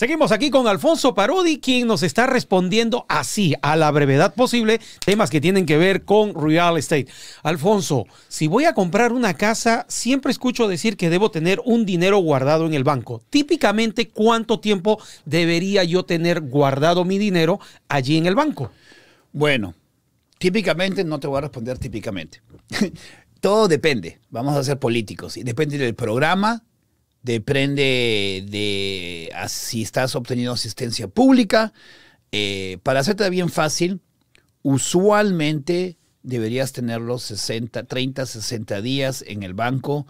Seguimos aquí con Alfonso Parodi, quien nos está respondiendo así, a la brevedad posible, temas que tienen que ver con real estate. Alfonso, si voy a comprar una casa, siempre escucho decir que debo tener un dinero guardado en el banco. Típicamente, ¿cuánto tiempo debería yo tener guardado mi dinero allí en el banco? Bueno, típicamente no te voy a responder típicamente. Todo depende, vamos a ser políticos, y depende del programa, depende de si estás obteniendo asistencia pública. Eh, para hacerte bien fácil, usualmente deberías tener los 60, 30, 60 días en el banco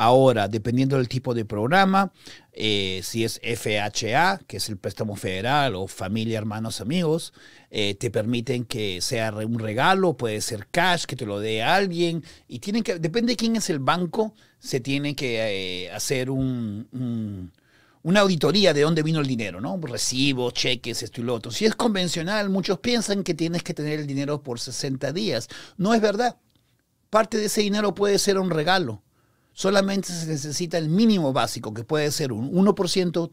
Ahora, dependiendo del tipo de programa, eh, si es FHA, que es el préstamo federal, o familia, hermanos, amigos, eh, te permiten que sea un regalo, puede ser cash, que te lo dé alguien, y tienen que, depende de quién es el banco, se tiene que eh, hacer un, una auditoría de dónde vino el dinero, ¿no? Recibos, cheques, esto y lo otro. Si es convencional, muchos piensan que tienes que tener el dinero por 60 días. No es verdad. Parte de ese dinero puede ser un regalo solamente se necesita el mínimo básico, que puede ser un 1%,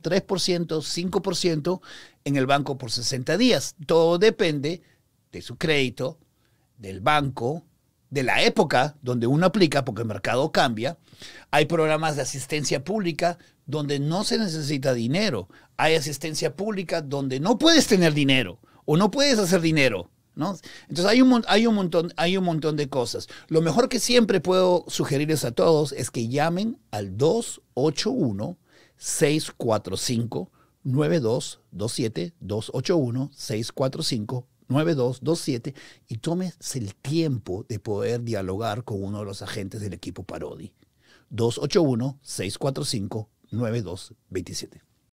3%, 5% en el banco por 60 días. Todo depende de su crédito, del banco, de la época donde uno aplica, porque el mercado cambia. Hay programas de asistencia pública donde no se necesita dinero. Hay asistencia pública donde no puedes tener dinero o no puedes hacer dinero entonces hay un, hay, un montón, hay un montón de cosas. Lo mejor que siempre puedo sugerirles a todos es que llamen al 281 645 9227 281 645 9227 y tomes el tiempo de poder dialogar con uno de los agentes del equipo Parodi. 281 645 9227.